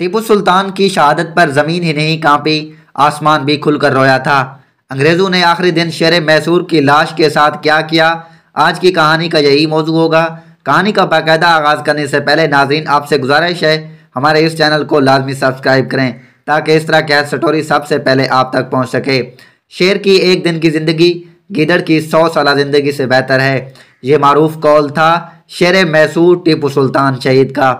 टीपू सुल्तान की शहादत पर ज़मीन ही नहीं कांपी आसमान भी खुलकर रोया था अंग्रेज़ों ने आखिरी दिन शेर मैसूर की लाश के साथ क्या किया आज की कहानी का यही मौजू होगा कहानी का बाकायदा आगाज़ करने से पहले नाजरीन आपसे गुजारिश है हमारे इस चैनल को लाजमी सब्सक्राइब करें ताकि इस तरह की स्टोरी सबसे पहले आप तक पहुँच सके शेर की एक दिन की ज़िंदगी गिदड़ की सौ साल ज़िंदगी से बेहतर है ये मरूफ कौल था शेर मैसूर टीपू सुल्तान शहीद का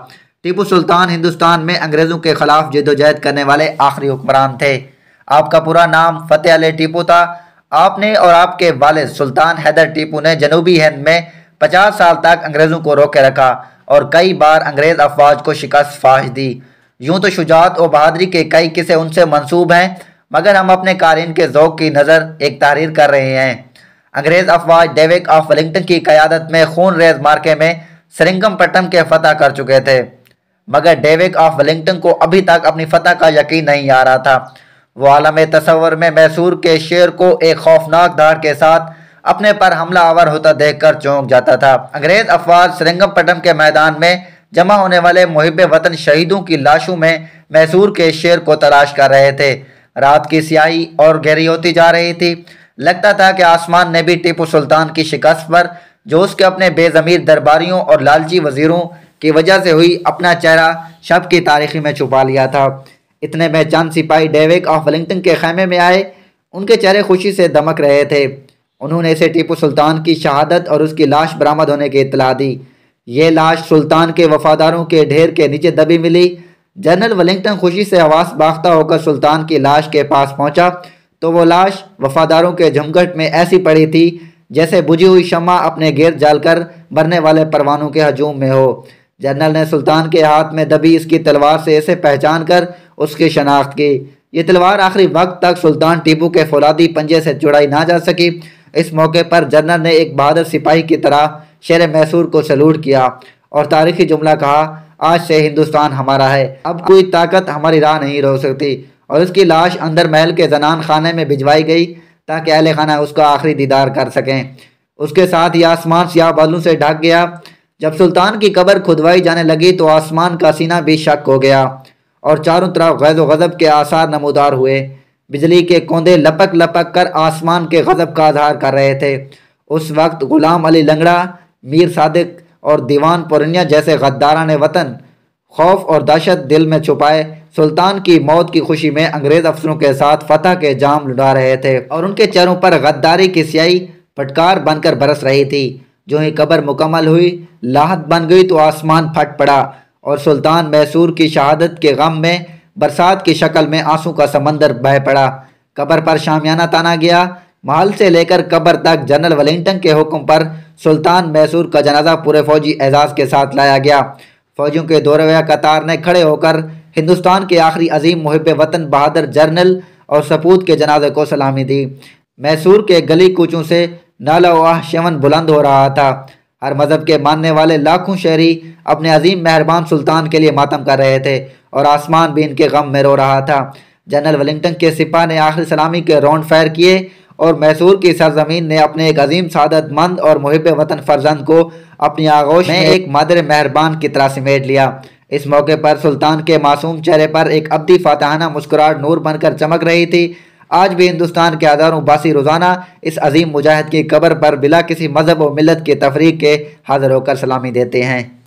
टीपू सुल्तान हिंदुस्तान में अंग्रेज़ों के खिलाफ जदोजहद करने वाले आखिरी हुक्मरान थे आपका पूरा नाम फ़तेह अली टीपू था आपने और आपके वालद सुल्तान हैदर टीपू ने जनूबी हिंद में पचास साल तक अंग्रेज़ों को रोके रखा और कई बार अंग्रेज़ अफवाज को शिकस्त फाश दी यूँ तो शुजात और बहादरी के कई किस्से उनसे मनसूब हैं मगर हम अपने कारीन के ओक़ की नज़र एक तहरीर कर रहे हैं अंग्रेज़ अफवाज डेविक ऑफ वेलिंगटन की क़्यादत में खून रेज मार्के में सरिंगम पट्टम के फतह कर चुके थे मगर डेविक ऑफ वेलिंगटन को अभी तक अपनी फतह का यकीन नहीं आ रहा था वो आलम तस्वर में मैसूर के शेर को एक खौफनाक धार के साथ अपने पर हमला आवर होता देखकर चौंक जाता था अंग्रेज अफवाज श्रृंगमपटम के मैदान में जमा होने वाले मुहिब वतन शहीदों की लाशों में मैसूर के शेर को तलाश कर रहे थे रात की स्याही और गहरी होती जा रही थी लगता था कि आसमान ने भी टीपू सुल्तान की शिकस्त पर जो उसके अपने बेज़मीर दरबारियों और लालची वजीरों की वजह से हुई अपना चेहरा शब की तारीखी में छुपा लिया था इतने में चंद सिपाही डेविक ऑफ वलिंगटन के खेमे में आए उनके चेहरे खुशी से दमक रहे थे उन्होंने इसे टीपू सुल्तान की शहादत और उसकी लाश बरामद होने की इतला दी ये लाश सुल्तान के वफादारों के ढेर के नीचे दबी मिली जनरल वलिंगटन खुशी से आवास बाख्ता होकर सुल्तान की लाश के पास पहुंचा तो वो लाश वफादारों के झमघट में ऐसी पड़ी थी जैसे बुझी हुई शमा अपने गिर जालकर मरने वाले परवानों के हजूम में हो जनरल ने सुल्तान के हाथ में दबी इसकी तलवार से इसे पहचान कर उसकी शनाख्त की ये तलवार आखिरी वक्त तक सुल्तान टीपू के फौलादी पंजे से जुड़ाई ना जा सकी इस मौके पर जनरल ने एक बहादुर सिपाही की तरह शेर मैसूर को सलूट किया और तारीखी जुमला कहा आज से हिंदुस्तान हमारा है अब कोई ताकत हमारी राह नहीं रोक सकती और उसकी लाश अंदर महल के जनान खाने में भिजवाई गई ताकि अहल खाना उसका आखिरी दीदार कर सकें उसके साथ ही आसमान स्याह बालू से ढक गया जब सुल्तान की कबर खुदवाई जाने लगी तो आसमान का सीना बेशक हो गया और चारों तरफ गैज़ गज़ब के आसार नमोदार हुए बिजली के कोंदे लपक लपक कर आसमान के गज़ब का आधार कर रहे थे उस वक्त गुलाम अली लंगड़ा मीर सादिक और दीवान पुरनिया जैसे गद्दारा ने वतन खौफ और दहशत दिल में छुपाए सुल्तान की मौत की खुशी में अंग्रेज़ अफसरों के साथ फतह के जाम लुटा रहे थे और उनके चेहरों पर गद्दारी की स्याही फटकार बनकर बरस रही थी जो ही कबर मुकम्मल हुई लाहत बन गई तो आसमान फट पड़ा और सुल्तान मैसूर की शहादत के गम में बरसात की शक्ल में आंसू का समंदर बह पड़ा कबर पर शामियाना ताना गया महल से लेकर कबर तक जनरल वलिंगटन के हुक्म पर सुल्तान मैसूर का जनाजा पूरे फौजी एजाज के साथ लाया गया फौजियों के दौरवया कतार ने खड़े होकर हिंदुस्तान के आखिरी अजीम मुहब वतन बहादुर जर्नल और सपूत के जनाजे को सलामी दी मैसूर के गली कूचों से नाला वाह शमन बुलंद हो रहा था हर मज़हब के मानने वाले लाखों शहरी अपने अजीम मेहरबान सुल्तान के लिए मातम कर रहे थे और आसमान भी इनके गम में रो रहा था जनरल वेलिंगटन के सिपा ने आखिर सलामी के राउंड फायर किए और मैसूर की सरजमीन ने अपने एक अजीम सादतमंद और मुहब वतन फर्जंद को अपनी आगोश में एक मदर मेहरबान की तरह समेट लिया इस मौके पर सुल्तान के मासूम चेहरे पर एक अब्दी फातहाना मुस्कुराहट नूर बनकर चमक रही थी आज भी हिंदुस्तान के हज़ारों बासी रोज़ाना इस अजीम मुजाहिद की कबर पर बिला किसी मज़हब व मिलत के तफरीक के हाजिर होकर सलामी देते हैं